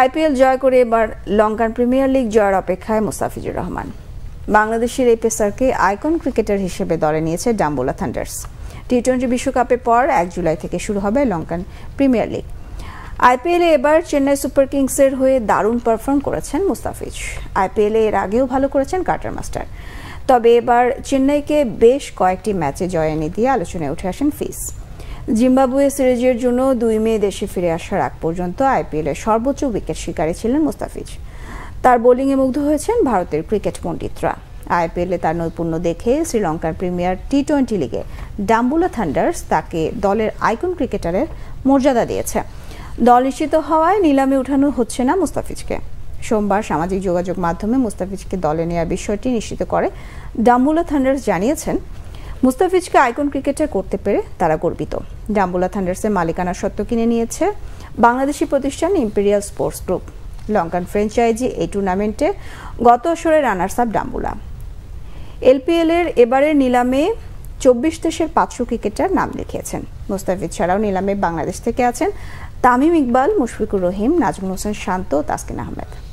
IPL জয় করে এবার Lankan premier league জয়ের অপেক্ষায় মুস্তাফিজুর রহমান বাংলাদেশের এই পেসারকে আইকন ক্রিকেটার হিসেবে দলে নিয়েছে ডাম্বোলা থান্ডার্স টি টোয়েন্টি বিশ্বকাপের পর এক জুলাই থেকে শুরু হবে লঙ্কান প্রিমিয়ার লিগ আইপিএলে এবার চেন্নাই সুপার কিংসের হয়ে দারুণ পারফর্ম করেছেন মুস্তাফিজ আইপিএলে এর আগেও ভালো করেছেন কার্টার মাস্টার তবে এবার চেন্নাইকে বেশ কয়েকটি ম্যাচে জয় এনে দিয়ে আলোচনায় উঠে আসেন ফিস জিম্বাবুয়ে সিরিজের জন্য দুই মে দেশে ফিরে আসার আগ পর্যন্ত আইপিএলের সর্বোচ্চ উইকেট শিকারী ছিলেন মুস্তাফিজ তার বোলিংয়ে মুগ্ধ হয়েছেন ভারতের ক্রিকেট পণ্ডিতরা আইপিএলে তার নৈপুণ্য দেখে শ্রীলঙ্কার প্রিমিয়ার টি টোয়েন্টি লিগে ডাম্বুলা থান্ডার্স তাকে দলের আইকন ক্রিকেটারের মর্যাদা দিয়েছে দল নিশ্চিত হওয়ায় নিলামে উঠানো হচ্ছে না মুস্তাফিজকে সোমবার সামাজিক যোগাযোগ মাধ্যমে মুস্তাফিজকে দলে নেওয়ার বিষয়টি নিশ্চিত করে ডাম্বুলা থান্ডার্স জানিয়েছেন মুস্তাফিজকে আইকন ক্রিকেটার করতে পেরে তারা গর্বিত জাম্বুলা থান্ডার্সের মালিকানা সত্ত্ব কিনে নিয়েছে বাংলাদেশি প্রতিষ্ঠান Imperial Sports Group Lankan franchise এই টুর্নামেন্টে গত আসরে রানার্স আপ ডাম্বুলা এলপিএলের এবারের নিলামে চব্বিশ দেশের পাঁচশো ক্রিকেটার নাম লিখিয়েছেন মুস্তাফিজ ছাড়াও নিলামে বাংলাদেশ থেকে আছেন তামিম ইকবাল মুশফিকুর রহিম নাজমুল হোসেন শান্ত ও তাসকিন আহমেদ